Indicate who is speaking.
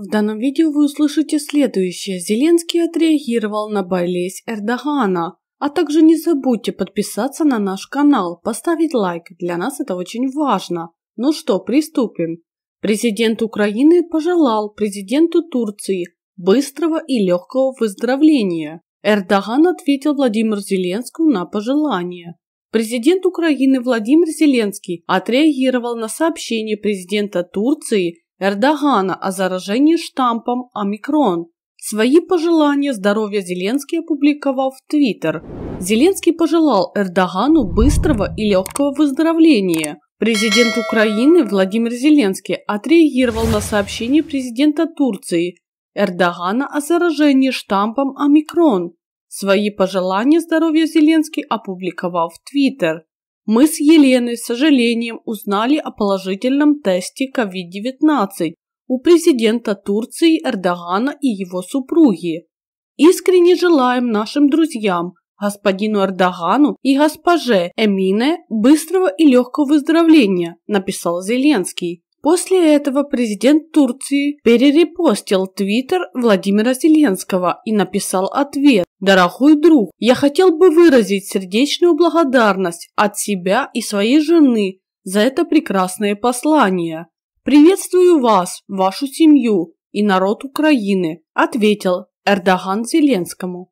Speaker 1: В данном видео вы услышите следующее. Зеленский отреагировал на болезнь Эрдогана. А также не забудьте подписаться на наш канал, поставить лайк, для нас это очень важно. Ну что, приступим. Президент Украины пожелал президенту Турции быстрого и легкого выздоровления. Эрдоган ответил Владимиру Зеленскому на пожелание. Президент Украины Владимир Зеленский отреагировал на сообщение президента Турции Эрдогана о заражении штампом «Омикрон». Свои пожелания здоровья Зеленский опубликовал в Твиттер. Зеленский пожелал Эрдогану быстрого и легкого выздоровления. Президент Украины Владимир Зеленский отреагировал на сообщение президента Турции Эрдогана о заражении штампом «Омикрон». Свои пожелания здоровья Зеленский опубликовал в Твиттер. Мы с Еленой с сожалением узнали о положительном тесте COVID-19 у президента Турции Эрдогана и его супруги. Искренне желаем нашим друзьям, господину Эрдогану и госпоже Эмине быстрого и легкого выздоровления, написал Зеленский. После этого президент Турции перерепостил твиттер Владимира Зеленского и написал ответ «Дорогой друг, я хотел бы выразить сердечную благодарность от себя и своей жены за это прекрасное послание. Приветствую вас, вашу семью и народ Украины», ответил Эрдоган Зеленскому.